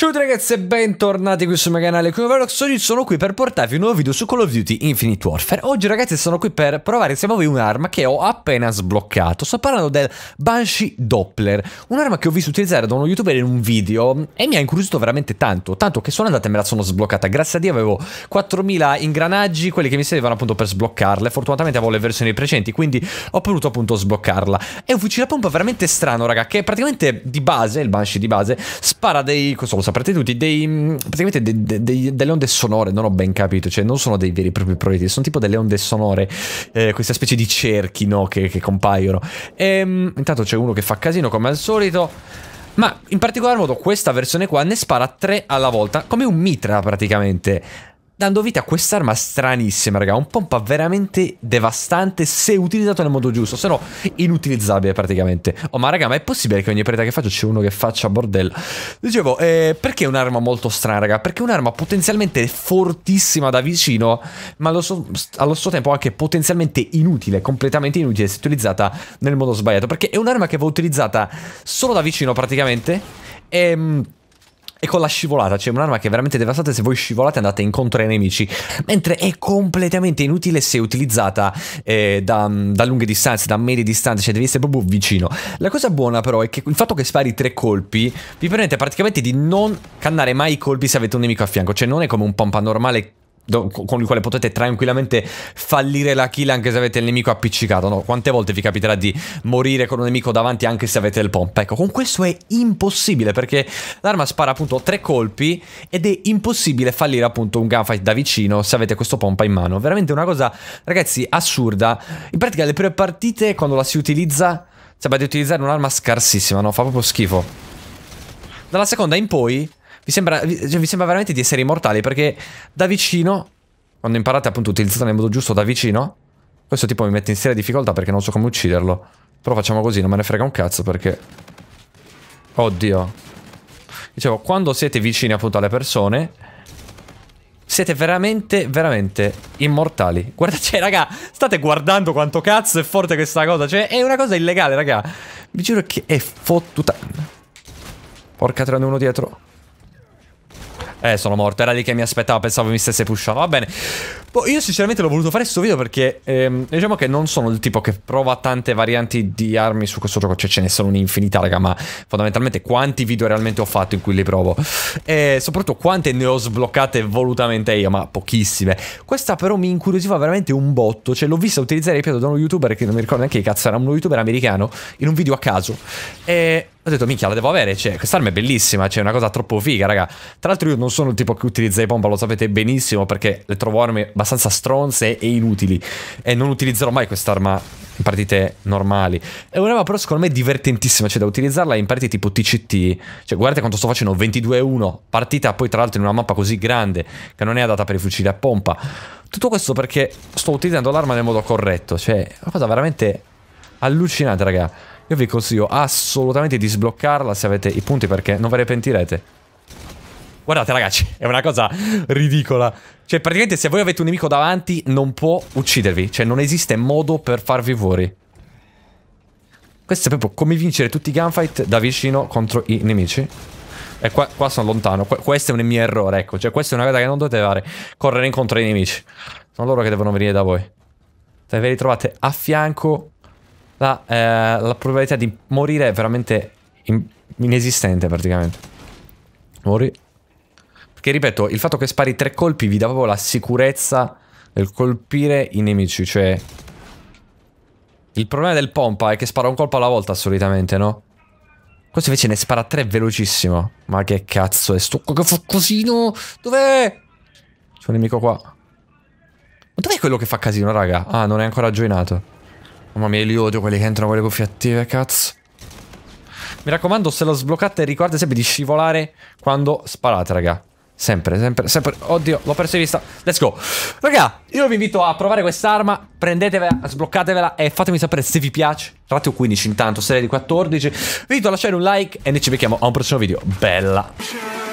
Ciao ragazzi e bentornati qui sul mio canale come Velox, oggi sono qui per portarvi un nuovo video su Call of Duty Infinite Warfare Oggi ragazzi sono qui per provare insieme a voi un'arma che ho appena sbloccato Sto parlando del Banshee Doppler, un'arma che ho visto utilizzare da uno youtuber in un video E mi ha incuriosito veramente tanto, tanto che sono andata e me la sono sbloccata Grazie a Dio avevo 4000 ingranaggi, quelli che mi servivano appunto per sbloccarle Fortunatamente avevo le versioni precedenti, quindi ho potuto appunto sbloccarla È un fucile a pompa veramente strano raga, che praticamente di base, il Banshee di base, spara dei... Cosa lo saprete tutti, dei, mm, praticamente dei, dei, dei, delle onde sonore, non ho ben capito, cioè non sono dei veri e propri proiettili, sono tipo delle onde sonore, eh, questa specie di cerchi no, che, che compaiono. E, ehm, intanto c'è uno che fa casino come al solito. Ma in particolar modo questa versione qua ne spara tre alla volta, come un mitra praticamente dando vita a quest'arma stranissima, raga. Un pompa veramente devastante se utilizzato nel modo giusto, se no inutilizzabile praticamente. Oh, ma raga, ma è possibile che ogni preda che faccio c'è uno che faccia bordello? Dicevo, eh, perché è un'arma molto strana, raga? Perché è un'arma potenzialmente fortissima da vicino, ma allo, so allo stesso tempo anche potenzialmente inutile, completamente inutile se utilizzata nel modo sbagliato. Perché è un'arma che va utilizzata solo da vicino praticamente. E ehm, e con la scivolata, cioè un'arma che è veramente devastante se voi scivolate andate incontro ai nemici, mentre è completamente inutile se utilizzata eh, da, mm, da, lunghe distanze, da medie distanze, cioè devi essere proprio vicino. La cosa buona però è che il fatto che spari tre colpi vi permette praticamente di non cannare mai i colpi se avete un nemico a fianco, cioè non è come un pompa normale con il quale potete tranquillamente fallire la kill anche se avete il nemico appiccicato, no? Quante volte vi capiterà di morire con un nemico davanti anche se avete il pompa? Ecco, con questo è impossibile perché l'arma spara appunto tre colpi ed è impossibile fallire appunto un gunfight da vicino se avete questo pompa in mano. Veramente una cosa, ragazzi, assurda. In pratica le prime partite quando la si utilizza sembra di utilizzare un'arma scarsissima, no? Fa proprio schifo. Dalla seconda in poi vi sembra, cioè, vi sembra veramente di essere immortali perché da vicino, quando imparate appunto utilizzate nel modo giusto da vicino, questo tipo mi mette in seria difficoltà perché non so come ucciderlo. Però facciamo così, non me ne frega un cazzo perché... Oddio. Dicevo, quando siete vicini appunto alle persone, siete veramente, veramente immortali. Guardate, cioè, raga, state guardando quanto cazzo è forte questa cosa. Cioè, è una cosa illegale, raga. Vi giuro che è fottuta. Porca, te uno dietro. Eh, sono morto. Era lì che mi aspettavo, pensavo mi stesse pushando. Va bene. Boh, io sinceramente l'ho voluto fare questo video perché ehm, diciamo che non sono il tipo che prova tante varianti di armi su questo gioco. Cioè, ce ne sono un'infinità, raga, ma fondamentalmente quanti video realmente ho fatto in cui li provo. E soprattutto quante ne ho sbloccate volutamente io, ma pochissime. Questa però mi incuriosiva veramente un botto. Cioè, l'ho vista utilizzare, ripeto, da uno youtuber che non mi ricordo neanche che cazzo era, uno youtuber americano, in un video a caso. E ho detto, minchia, la devo avere. Cioè, quest'arma è bellissima, cioè, è una cosa troppo figa, raga. Tra l'altro, io non sono il tipo che utilizza i bomba, lo sapete benissimo, perché le trovo armi abbastanza stronze e inutili. E non utilizzerò mai quest'arma in partite normali. È un'arma, però, secondo me, divertentissima. Cioè, da utilizzarla in partite tipo TCT. Cioè, guardate quanto sto facendo: 22-1. Partita, poi, tra l'altro, in una mappa così grande, che non è adatta per i fucili a pompa. Tutto questo perché sto utilizzando l'arma nel modo corretto. Cioè, è una cosa veramente allucinante, raga. Io vi consiglio assolutamente di sbloccarla se avete i punti perché non ve ne pentirete. Guardate ragazzi, è una cosa ridicola. Cioè praticamente se voi avete un nemico davanti non può uccidervi. Cioè non esiste modo per farvi fuori. Questo è proprio come vincere tutti i gunfight da vicino contro i nemici. E qua, qua sono lontano. Qu questo è un mio errore, ecco. Cioè questa è una cosa che non dovete fare. Correre incontro ai nemici. Sono loro che devono venire da voi. Se ve li trovate a fianco la, eh, la probabilità di morire è veramente in inesistente praticamente. Mori. Perché ripeto, il fatto che spari tre colpi vi dà proprio la sicurezza nel colpire i nemici, cioè... Il problema del pompa è che spara un colpo alla volta solitamente, no? Questo invece ne spara tre velocissimo. Ma che cazzo è sto che fa casino? Dov'è? C'è un nemico qua. Ma dov'è quello che fa casino, raga? Ah, non è ancora joinato. Mamma mia, li odio quelli che entrano con le cuffie attive, cazzo. Mi raccomando, se lo sbloccate ricordate sempre di scivolare quando sparate, raga. Sempre, sempre, sempre. Oddio, l'ho perso di vista. Let's go. Raga, io vi invito a provare quest'arma. Prendetevela, sbloccatevela e fatemi sapere se vi piace. Ratio 15 intanto, serie di 14. Vi invito a lasciare un like e noi ci becchiamo a un prossimo video. Bella.